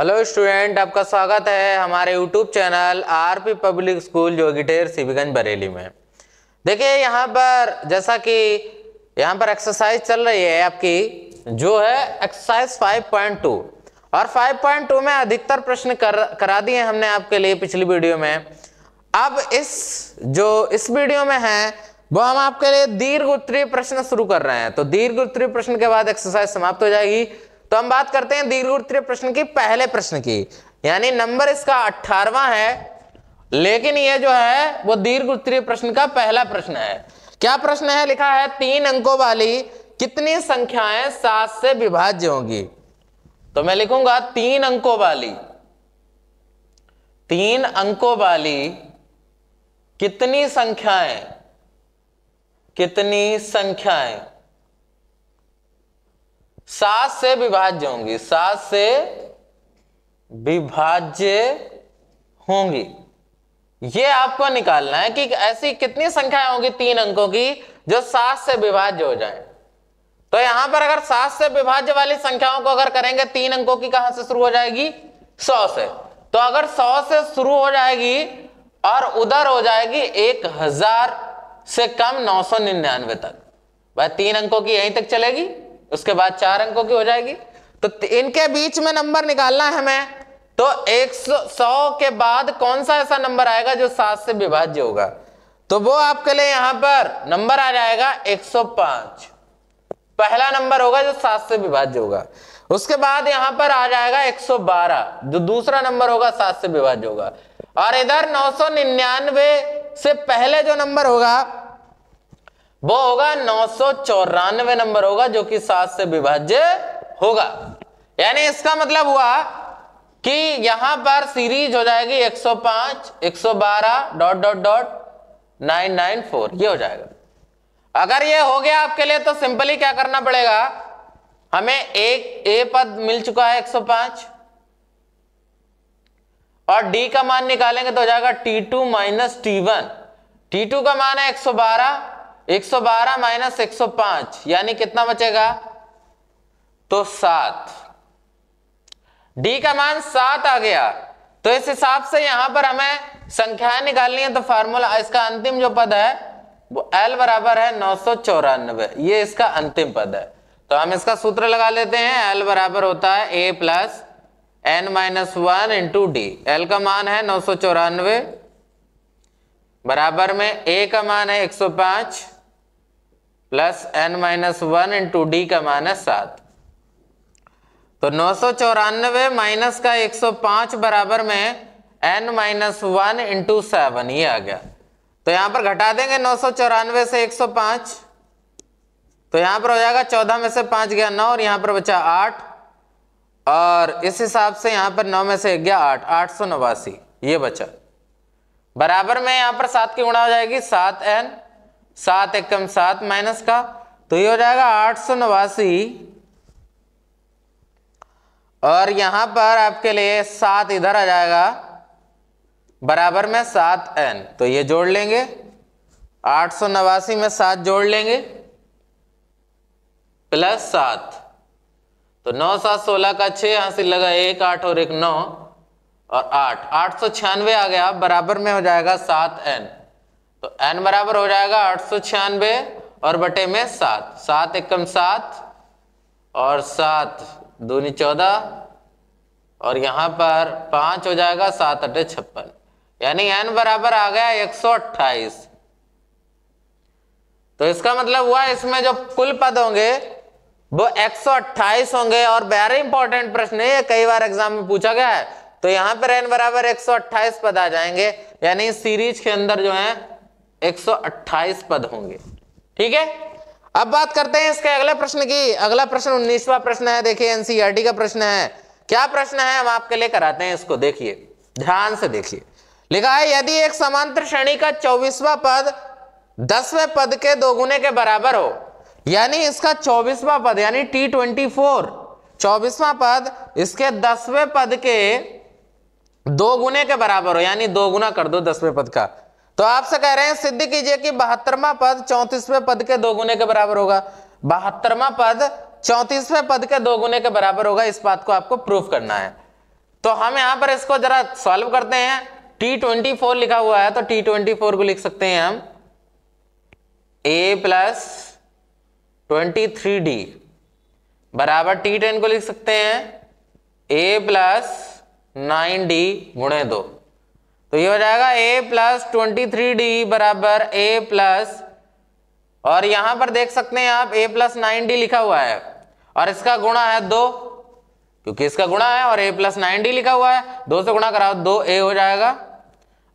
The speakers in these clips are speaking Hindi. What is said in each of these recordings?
हेलो स्टूडेंट आपका स्वागत है हमारे YouTube channel RP public school जोगिटेर सीबीगंज बरेली में देखिए यहाँ पर जैसा कि यहाँ पर एक्सरसाइज चल रही है आपकी जो है एक्सरसाइज 5.2 और 5.2 में अधिकतर प्रश्न कर करा दिए हमने आपके लिए पिछली वीडियो में अब इस जो इस वीडियो में है वो हम आपके लिए दीर्घ उत्तरीय प्रश्न शुरू कर रहे हैं तो दीर्घ उत्तरीय प्रश्न के बाद एक्सरसाइज समाप्त हो जाएगी तो हम बात करते हैं दीर्घ उत्तरीय प्रश्न की पहले प्रश्न की यानी नंबर इसका अठारवा है लेकिन यह जो है वो दीर्घ उत्तरीय प्रश्न का पहला प्रश्न है क्या प्रश्न है लिखा है तीन अंकों वाली कितनी संख्याएं सात से विभाज्य होंगी तो मैं लिखूंगा तीन अंकों वाली तीन अंकों वाली कितनी संख्याएं कितनी संख्याएं सात से विभाज्य होंगी सात से विभाज्य होंगी ये आपको निकालना है कि ऐसी कितनी संख्याएं होंगी तीन अंकों की जो सात से विभाज्य हो जाए तो यहां पर अगर सात से विभाज्य वाली संख्याओं को अगर करेंगे तीन अंकों की कहां से शुरू हो जाएगी सौ से तो अगर सौ से शुरू हो जाएगी और उधर हो जाएगी एक हजार से कम नौ सौ निन्यानवे तक वह तीन अंकों की यहीं तक चलेगी उसके बाद चार अंकों की हो जाएगी तो इनके बीच में नंबर निकालना है हमें तो एक सौ के बाद कौन सा ऐसा नंबर आएगा जो सात से विभाज्य होगा तो वो आपके लिए यहां पर नंबर आ जाएगा 105 पहला नंबर होगा जो सात से विभाज्य होगा उसके बाद यहां पर आ जाएगा 112 जो दूसरा नंबर होगा सात से विभाज्य होगा और इधर 999 से पहले जो नंबर होगा वो होगा नौ सौ चौरानवे नंबर होगा जो कि सात से विभाज्य होगा यानी इसका मतलब हुआ कि यहां पर सीरीज हो जाएगी 105, 112 डॉट डॉट डॉट 994 ये हो जाएगा अगर ये हो गया आपके लिए तो सिंपली क्या करना पड़ेगा हमें एक ए पद मिल चुका है 105 और डी का मान निकालेंगे तो हो जाएगा T two minus T one T two का मान है 112 112 माइनस 105 यानी कितना बचेगा तो सात डी का मान सात आ गया तो इस हिसाब से यहां पर हमें संख्याएं निकालनी है तो फार्मूला इसका अंतिम जो पद है वो एल बराबर है नौ सौ चौरानवे ये इसका अंतिम पद है तो हम इसका सूत्र लगा लेते हैं एल बराबर होता है A plus N minus one into D L का मान है नौ सौ चौरानवे बराबर में ए का मान है 105 plus N minus one into D का मान है सात तो नौ सौ चौरानवे माइनस का 105 बराबर में N minus one into seven ये आ गया तो यहां पर घटा देंगे नौ सौ चौरानवे से 105 तो यहां पर हो जाएगा चौदह में से पांच गया नौ और यहां पर बचा आठ और इस हिसाब से यहां पर नौ में से गया आठ आठ सौ नवासी ये बचा बराबर में यहां पर सात की गुणा हो जाएगी सात एन सात एकम सात माइनस का तो ये हो जाएगा आठ सौ नवासी और यहां पर आपके लिए सात इधर आ जाएगा बराबर में सात एन तो ये जोड़ लेंगे आठ सौ नवासी में सात जोड़ लेंगे प्लस सात तो नौ सात सोलह का छह हासिल लगा एक आठ और एक नौ और आठ आठ सौ छियानवे आ गया बराबर में हो जाएगा सात एन तो एन बराबर हो जाएगा आठ सौ छियानवे और बटे में सात सात एकम सात और सात दूनी चौदह और यहां पर पांच हो जाएगा सात अटे छप्पन यानी एन बराबर आ गया एक सौ अट्ठाईस तो इसका मतलब हुआ इसमें जो कुल पद होंगे वो एक सौ अट्ठाईस होंगे और वेरी इंपॉर्टेंट प्रश्न है कई बार एग्जाम में पूछा गया है तो यहां पर एन बराबर एक पद आ जाएंगे यानी सीरीज के अंदर जो है एक पद होंगे ठीक है अब बात करते हैं इसके अगले प्रश्न की अगला प्रश्न उन्नीसवा प्रश्न है देखिए एनसीईआरटी e का प्रश्न है क्या प्रश्न है हम आपके लिए कराते हैं इसको देखिए ध्यान से देखिए लिखा है यदि एक समांतर श्रेणी का चौबीसवा पद दसवें पद के दोगुने के बराबर हो यानी इसका चौबीसवा पद यानी टी ट्वेंटी फोर चौबीसवा पद इसके दसवें पद के दो गुने के बराबर हो यानी दो गुना कर दो दसवें पद का तो आपसे कह रहे हैं सिद्ध कीजिए कि बहत्तरवा पद चौंतीसवें पद के दो गुने के बराबर होगा बहत्तरवा पद चौंतीसवें पद के दो गुने के बराबर होगा इस बात को आपको प्रूफ करना है तो हम यहां पर इसको जरा सॉल्व करते हैं टी ट्वेंटी फोर लिखा हुआ है तो टी ट्वेंटी फोर को लिख सकते हैं हम A plus twenty three D बराबर टी टेन को लिख सकते हैं ए प्लस नाइन डी गुणे दो तो ये हो जाएगा A plus twenty three D बराबर ए प्लस और यहां पर देख सकते हैं आप ए प्लस नाइन डी लिखा हुआ है और इसका गुणा है दो क्योंकि इसका गुणा है और ए प्लस नाइन डी लिखा हुआ है दो से गुणा कराओ दो ए हो जाएगा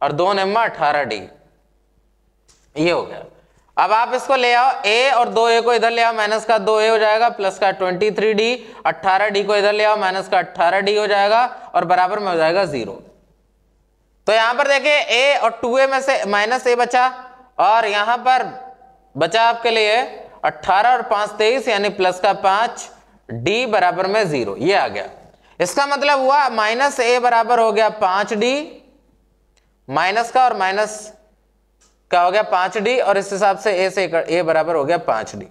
और दो नंबर अठारह डी ये हो गया अब आप इसको ले आओ ए और दो ए को इधर ले आओ माइनस का दो ए हो जाएगा प्लस का ट्वेंटी थ्री डी अट्ठारह डी को इधर ले आओ माइनस का अट्ठारह डी हो जाएगा और बराबर में हो जाएगा जीरो तो यहां पर देखिए ए और टू ए में से माइनस ए बचा और यहां पर बचा आपके लिए अट्ठारह और पांच तेईस यानी प्लस का पांच डी बराबर में जीरो ये आ गया इसका मतलब हुआ माइनस ए बराबर हो गया पांच डी माइनस का और माइनस क्या हो गया पांच डी और इस हिसाब से ए से ए बराबर हो गया पांच डी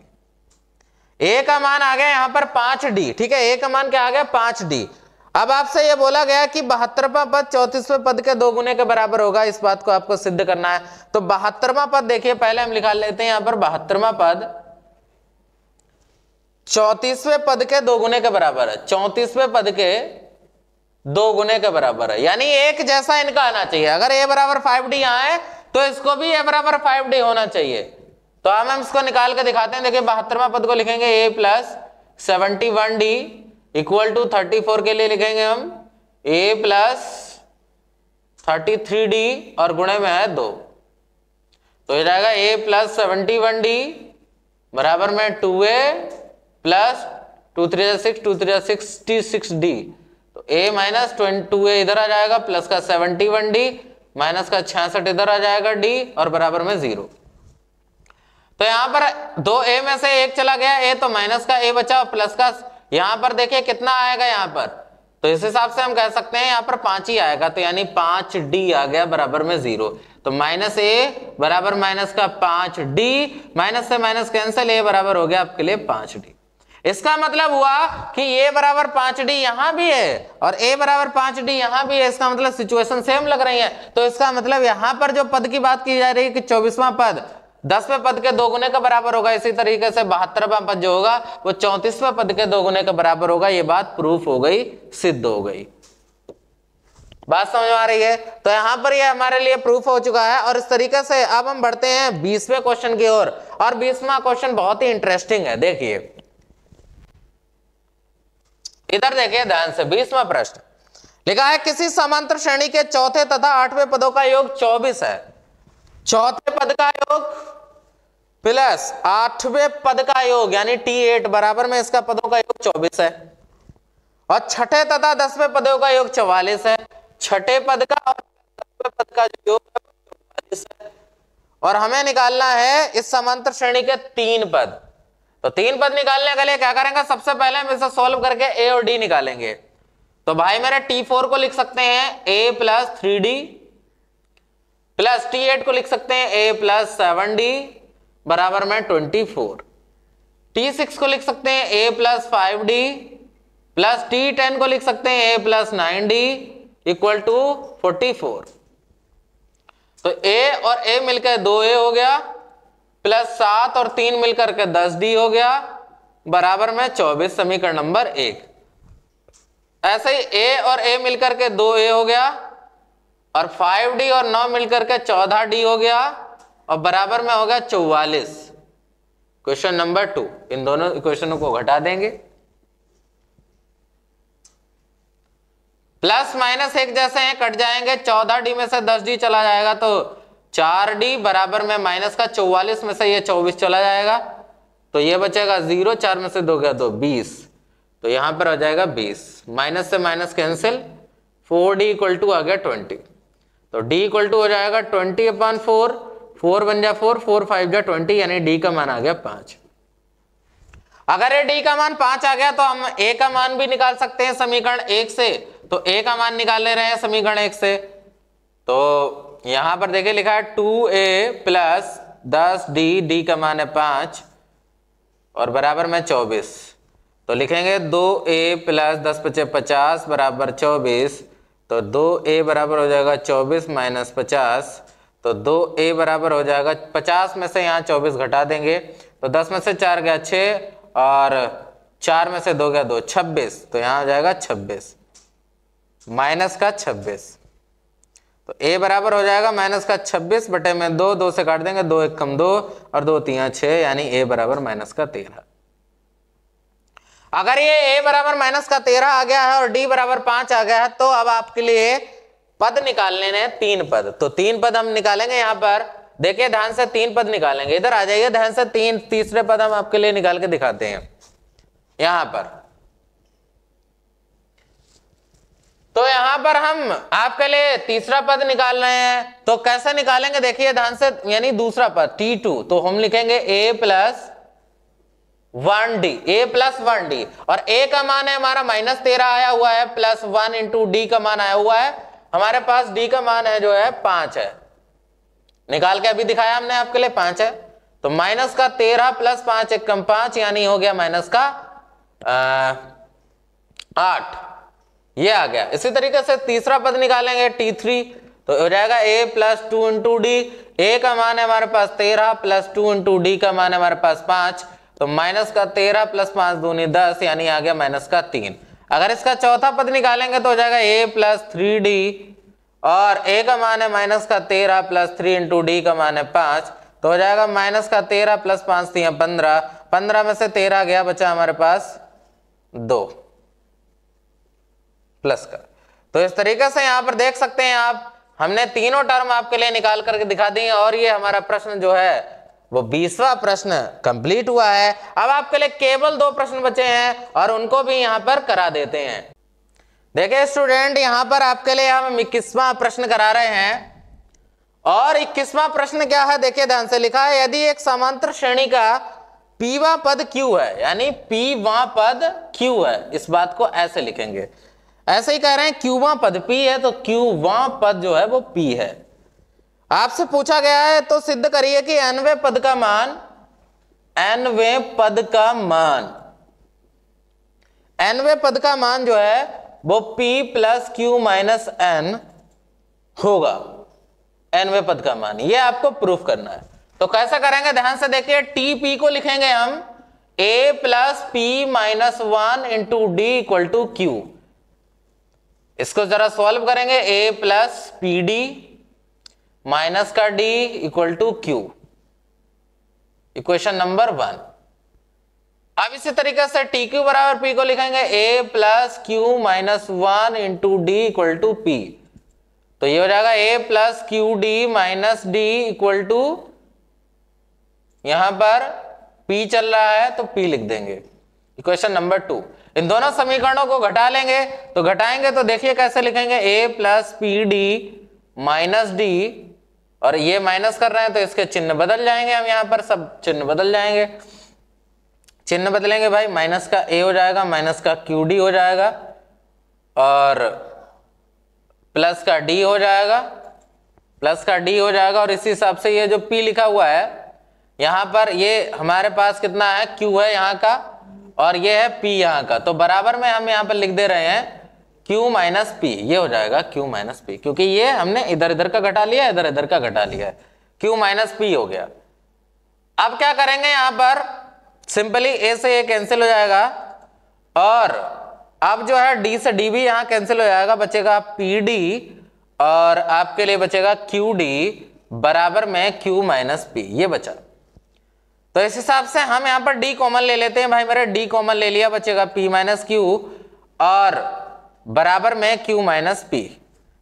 ए का मान आ गया यहां पर पांच डी ठीक है ए का मान क्या आ गया पांच डी अब आपसे यह बोला गया कि बहत्तरवा पद चौतीसवें पद के दो गुने के बराबर होगा इस बात को आपको सिद्ध करना है तो बहत्तरवा पद देखिए पहले हम निकाल लेते हैं यहां पर बहत्तरवा पद चौतीसवें पद के दो गुने के बराबर है चौतीसवें पद के दो गुने के बराबर है यानी एक जैसा इनका आना चाहिए अगर ए बराबर फाइव डी यहां है तो इसको भी ए बराबर फाइव डी होना चाहिए तो हम हम इसको निकाल के दिखाते हैं देखिए बहत्तरवा पद को लिखेंगे A plus seventy one D equal to thirty four के लिए लिखेंगे हम A plus thirty three D और गुणे में है दो तो हो जाएगा A plus seventy one D बराबर में two A plus two three six two three sixty six D तो A minus twenty two A इधर आ जाएगा प्लस का सेवेंटी वन डी माइनस का छियासठ इधर आ जाएगा डी और बराबर में जीरो तो यहां पर दो ए में से एक चला गया ए तो माइनस का ए बचा प्लस का यहां पर देखिए कितना आएगा यहां पर तो इस हिसाब से हम कह सकते हैं यहां पर पांच ही आएगा तो यानी पांच डी आ गया बराबर में जीरो तो माइनस ए बराबर माइनस का पांच डी माइनस से माइनस कैंसिल ए बराबर हो गया आपके लिए पांच डी इसका मतलब हुआ कि ए बराबर पांच डी यहां भी है और ए बराबर पांच डी यहां भी है इसका मतलब सिचुएशन सेम लग रही है तो इसका मतलब यहां पर जो पद की बात की जा रही है कि चौबीसवां पद दसवें पद के दोगुने का बराबर होगा इसी तरीके से बहत्तरवा पद जो होगा वो चौंतीसवें पद के दोगुने का बराबर होगा ये बात प्रूफ हो गई सिद्ध हो गई बात समझ में आ रही है तो यहां पर ये यह हमारे लिए प्रूफ हो चुका है और इस तरीके से अब हम बढ़ते हैं बीसवें क्वेश्चन की ओर और बीसवा क्वेश्चन बहुत ही इंटरेस्टिंग है देखिए इधर देखिए ध्यान से बीसवा प्रश्न लिखा है किसी समांतर श्रेणी के चौथे तथा आठवें पदों का योग चौबीस है चौथे पद का योग प्लस आठवें पद का योग यानी टी एट बराबर में इसका पदों का योग चौबीस है और छठे तथा दसवें पदों का योग चौवालीस है छठे पद का और दसवें पद का योग चौवालीस है और हमें निकालना है इस समांतर श्रेणी के तीन पद तो तीन पद निकालने के लिए क्या करेंगे सबसे पहले हम इसे सोल्व करके ए और डी निकालेंगे तो भाई मेरे टी फोर को लिख सकते हैं A plus three D plus T eight को लिख सकते हैं ए प्लस सेवन डी बराबर में ट्वेंटी फोर टी सिक्स को लिख सकते हैं A plus five D plus T ten को लिख सकते हैं A plus nine D equal to forty four तो ए और ए मिलकर दो ए हो गया प्लस सात और तीन मिलकर के दस डी हो गया बराबर में चौबीस समीकरण नंबर एक ऐसे ही ए और ए मिलकर के दो ए हो गया और फाइव डी और नौ मिलकर के चौदह डी हो गया और बराबर में हो गया चौवालिस क्वेश्चन नंबर टू इन दोनों क्वेश्चनों को घटा देंगे प्लस माइनस एक जैसे हैं कट जाएंगे चौदह डी में से दस डी चला जाएगा तो चार डी बराबर में माइनस का चौवालीस में से ये चौबीस चला जाएगा तो ये बचेगा जीरो चार में से दो गया दो तो बीस तो यहां पर हो जाएगा बीस माइनस से minus cancel four D equal to आ गया ट्वेंटी तो d इक्वल टू हो जाएगा ट्वेंटी अपॉन फोर फोर बन जा फोर फोर फाइव जा ट्वेंटी यानी डी का मान आ गया पांच अगर ये डी का मान पांच आ गया तो हम ए का मान भी निकाल सकते हैं समीकरण एक से तो ए का मान निकाल ले रहे हैं समीकरण एक से तो यहां पर देखिए लिखा है टू ए प्लस दस डी डी का मान है पाँच और बराबर में चौबीस तो लिखेंगे दो ए प्लस दस पचे पचास बराबर चौबीस तो दो ए बराबर हो जाएगा चौबीस माइनस पचास तो दो ए बराबर हो जाएगा पचास में से यहाँ चौबीस घटा देंगे तो दस में से चार गया छः और चार में से दो गया दो छब्बीस तो यहाँ हो जाएगा छब्बीस माइनस का छब्बीस तो ए बराबर हो जाएगा माइनस का छब्बीस बटे में दो दो से काट देंगे दो एक कम दो और दो तीन छह यानी ए बराबर माइनस का तेरह अगर ये ए बराबर माइनस का तेरह आ गया है और डी बराबर पांच आ गया है तो अब आपके लिए पद निकालने हैं तीन पद तो तीन पद हम निकालेंगे यहां पर देखिए ध्यान से तीन पद निकालेंगे इधर आ जाइए ध्यान से तीन तीसरे पद हम आपके लिए निकाल के दिखाते हैं यहां पर तो यहां पर हम आपके लिए तीसरा पद निकाल रहे हैं तो कैसे निकालेंगे देखिए ध्यान से यानी दूसरा पद टी टू तो हम लिखेंगे A plus one D A plus one D और ए का मान है हमारा माइनस तेरह आया हुआ है प्लस वन इंटू डी का मान आया हुआ है हमारे पास डी का मान है जो है पांच है निकाल के अभी दिखाया हमने आपके लिए पांच है तो माइनस का तेरह प्लस पांच एक कम पांच यानी हो गया माइनस का आठ ये आ गया इसी तरीके से तीसरा पद निकालेंगे टी थ्री तो हो जाएगा A plus two into D A का मान है हमारे पास तेरह प्लस टू इंटू डी का मान है हमारे पास पांच तो माइनस का तेरह प्लस पांच दूनी दस यानी आ गया माइनस का तीन अगर इसका चौथा पद निकालेंगे तो हो जाएगा ए प्लस थ्री डी और ए का मान है माइनस का तेरह प्लस थ्री इंटू डी का मान है पांच तो हो जाएगा माइनस का तेरह प्लस पांच तो पंद्रह पंद्रह में से तेरह गया बचा हमारे पास दो प्लस का तो इस तरीके से यहां पर देख सकते हैं आप हमने तीनों टर्म आपके लिए निकाल करके दिखा दी और ये हमारा प्रश्न जो है वो बीसवा प्रश्न कंप्लीट हुआ है अब आपके लिए केवल दो प्रश्न बचे हैं और उनको भी यहां पर करा देते हैं देखिए स्टूडेंट यहां पर आपके लिए हम इक्कीसवा प्रश्न करा रहे हैं और इक्कीसवा प्रश्न क्या है देखिए ध्यान से लिखा है यदि एक समांतर श्रेणी का पीवा पद क्यू है यानी पीवा पद क्यू है इस बात को ऐसे लिखेंगे ऐसे ही कह रहे हैं क्यूवा पद पी है तो क्यूवा पद जो है वो पी है आपसे पूछा गया है तो सिद्ध करिए कि एनवे पद का मान एनवे पद का मान एनवे पद का मान जो है वो p plus Q minus N होगा एनवे पद का मान ये आपको प्रूफ करना है तो कैसा करेंगे ध्यान से देखिए टी पी को लिखेंगे हम a plus P minus one into D equal to Q इसको जरा सॉल्व करेंगे A plus P D minus का D equal to Q equation number one अब इसी तरीके से टी क्यू बराबर पी को लिखेंगे A plus Q minus one into D equal to P तो ये हो जाएगा A plus Q D minus D equal to यहां पर पी चल रहा है तो पी लिख देंगे इक्वेशन नंबर टू इन दोनों समीकरणों को घटा लेंगे तो घटाएंगे तो देखिए कैसे लिखेंगे A plus P D minus D और ये माइनस कर रहे हैं तो इसके चिन्ह बदल जाएंगे हम यहाँ पर सब चिन्ह बदल जाएंगे चिन्ह बदलेंगे भाई माइनस का ए हो जाएगा माइनस का क्यू डी हो जाएगा और प्लस का डी हो जाएगा प्लस का डी हो जाएगा और इसी हिसाब से ये जो पी लिखा हुआ है यहां पर ये हमारे पास कितना है क्यू है यहाँ का और ये है पी यहाँ का तो बराबर में हम यहाँ पर लिख दे रहे हैं q माइनस पी ये हो जाएगा q माइनस पी क्योंकि ये हमने इधर इधर का घटा लिया इधर इधर का घटा लिया है q माइनस पी हो गया अब क्या करेंगे यहां पर सिंपली ए से ए कैंसिल हो जाएगा और अब जो है डी से डी भी यहाँ कैंसिल हो जाएगा बचेगा पी डी और आपके लिए बचेगा क्यू डी बराबर में क्यू माइनस पी ये बचा तो इस हिसाब से हम यहाँ पर डी कॉमन ले लेते हैं भाई मेरा डी कॉमन ले लिया बचेगा पी माइनस क्यू और बराबर में क्यू माइनस पी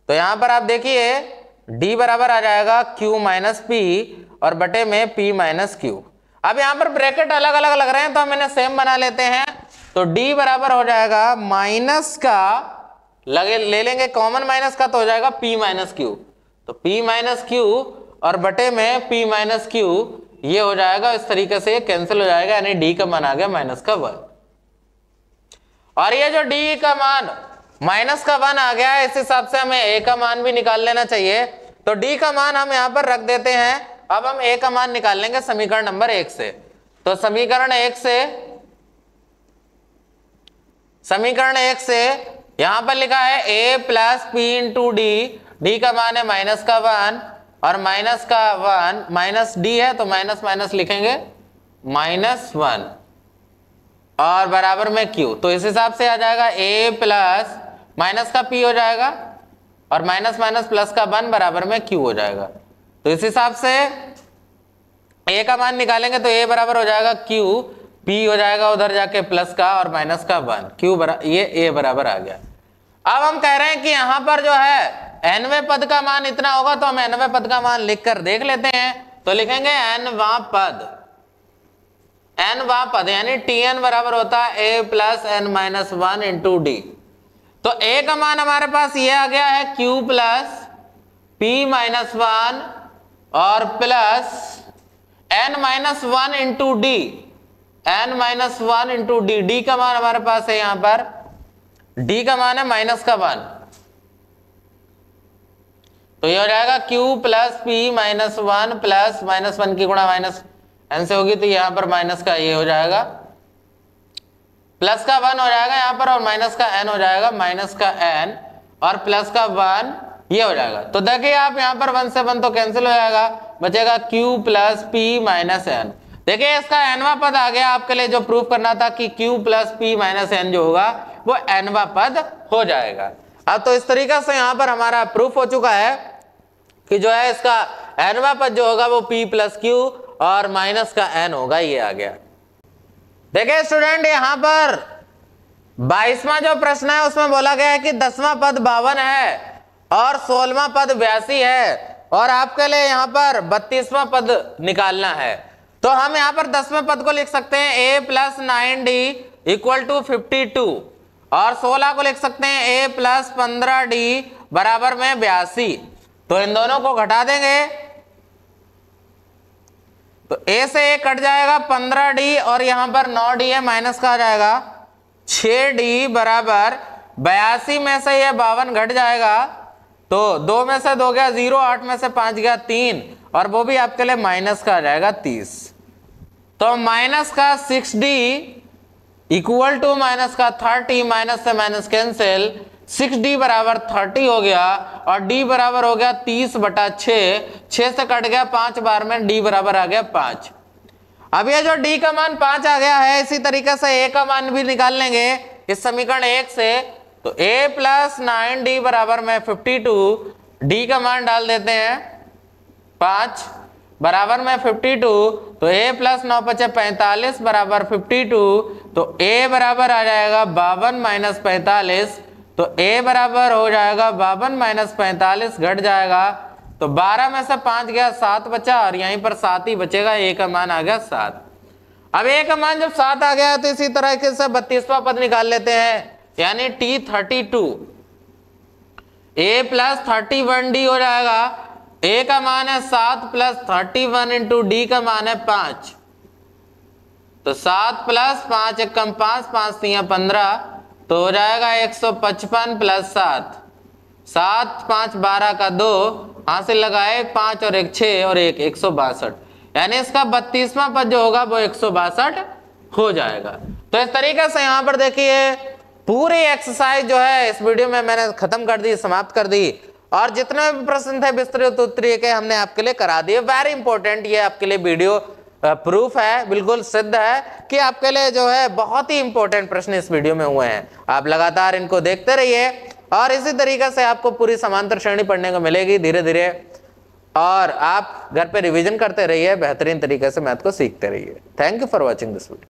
तो यहाँ पर आप देखिए डी बराबर आ जाएगा क्यू माइनस पी और बटे में पी माइनस क्यू अब यहां पर ब्रैकेट अलग अलग लग रहे हैं तो हम इन्हें सेम बना लेते हैं तो डी बराबर हो जाएगा माइनस का लगे ले लेंगे कॉमन माइनस का तो हो जाएगा पी माइनस क्यू तो पी माइनस क्यू और बटे में पी माइनस क्यू ये हो जाएगा इस तरीके से ये कैंसिल हो जाएगा यानी डी का मान आ गया माइनस का वन और ये जो डी का मान माइनस का वन आ गया इस हिसाब से हमें ए का मान भी निकाल लेना चाहिए तो डी का मान हम यहां पर रख देते हैं अब हम ए का मान निकाल लेंगे समीकरण नंबर एक से तो समीकरण एक से समीकरण एक से यहां पर लिखा है A plus P into D D का मान है माइनस का वन और माइनस का वन माइनस डी है तो माइनस माइनस लिखेंगे माइनस वन और बराबर में क्यू तो इस हिसाब से आ जाएगा ए प्लस माइनस का पी हो जाएगा और माइनस माइनस प्लस का वन बराबर में क्यू हो जाएगा तो इस हिसाब से ए का मान निकालेंगे तो ए बराबर हो जाएगा क्यू पी हो जाएगा उधर जाके प्लस का और माइनस का वन क्यू बरा ये ए बराबर आ गया अब हम कह रहे हैं कि यहां पर जो है एनवे पद का मान इतना होगा तो हम एनवे पद का मान लिखकर देख लेते हैं तो लिखेंगे एन वा पद वा पद यानी टी एन बराबर होता है A plus N minus one into D तो ए का मान हमारे पास ये आ गया है Q plus P minus one और plus N minus one into D N minus one into D D का मान हमारे पास है यहां पर डी का मान है माइनस का वन तो ये हो जाएगा q plus P minus one plus minus one की गुणा माइनस एन से होगी तो यहां पर माइनस का ये हो जाएगा प्लस का वन हो जाएगा यहाँ पर और माइनस का एन हो जाएगा माइनस का एन और प्लस का वन ये हो जाएगा तो देखिए आप यहां पर वन से वन तो कैंसिल हो जाएगा बचेगा q plus P minus N देखिए इसका एनवा पद आ गया आपके लिए जो प्रूफ करना था कि q plus P minus N जो होगा वो एनवा पद हो जाएगा अब तो इस तरीके से यहां पर हमारा प्रूफ हो चुका है कि जो है इसका एनवा पद जो होगा वो पी प्लस क्यू और माइनस का एन होगा ये आ गया देखिए स्टूडेंट यहां पर बाईसवा जो प्रश्न है उसमें बोला गया है कि दसवां पद बावन है और सोलवा पद बयासी है और आपके लिए यहां पर बत्तीसवा पद निकालना है तो हम यहां पर दसवें पद को लिख सकते हैं A plus nine D equal to fifty two और सोलह को लिख सकते हैं ए प्लस पंद्रह डी बराबर में बयासी तो इन दोनों को घटा देंगे तो ए से ए कट जाएगा पंद्रह डी और यहां पर नौ डी है माइनस का आ जाएगा छ डी बराबर बयासी में से यह बावन घट जाएगा तो दो में से दो गया जीरो आठ में से पांच गया तीन और वो भी आपके लिए माइनस का आ जाएगा तीस तो माइनस का six D equal to minus का थर्टी माइनस से माइनस कैंसिल सिक्स डी बराबर थर्टी हो गया और डी बराबर हो गया तीस बटा छ से कट गया पांच बार में डी बराबर आ गया पांच अब ये जो डी का मान पांच आ गया है इसी तरीके से ए का मान भी निकाल लेंगे इस समीकरण एक से तो ए प्लस नाइन डी बराबर में फिफ्टी टू डी का मान डाल देते हैं पांच बराबर में फिफ्टी टू तो a प्लस नौ पचे पैंतालीस बराबर फिफ्टी टू तो a बराबर आ जाएगा बावन माइनस पैंतालीस तो ए बराबर हो जाएगा बावन माइनस पैंतालीस घट जाएगा तो बारह में से पांच गया सात बचा और यहीं पर सात ही बचेगा एक का मान आ गया सात अब एक का मान जब सात आ गया तो इसी तरह के से बत्तीसवा पद निकाल लेते हैं यानी T thirty two A plus thirty one D हो जाएगा ए का मान है सात plus thirty one into D का मान है पांच तो सात प्लस पांच एक कम पांच पांच तीन पंद्रह तो हो जाएगा 155 प्लस सात सात पाँच बारह का दो हासिल लगाए पाँच और एक छः और एक एक सौ बासठ यानी इसका बत्तीसवां पद जो होगा वो एक सौ बासठ हो जाएगा तो इस तरीके से यहाँ पर देखिए पूरी एक्सरसाइज जो है इस वीडियो में मैंने खत्म कर दी समाप्त कर दी और जितने भी प्रश्न थे विस्तृत उत्तरीय के हमने आपके लिए करा दिए वेरी इंपॉर्टेंट ये आपके लिए वीडियो प्रूफ है बिल्कुल सिद्ध है कि आपके लिए जो है बहुत ही इंपॉर्टेंट प्रश्न इस वीडियो में हुए हैं आप लगातार इनको देखते रहिए और इसी तरीके से आपको पूरी समांतर श्रेणी पढ़ने को मिलेगी धीरे धीरे और आप घर पे रिवीजन करते रहिए बेहतरीन तरीके से मैथ को सीखते रहिए thank you for watching this video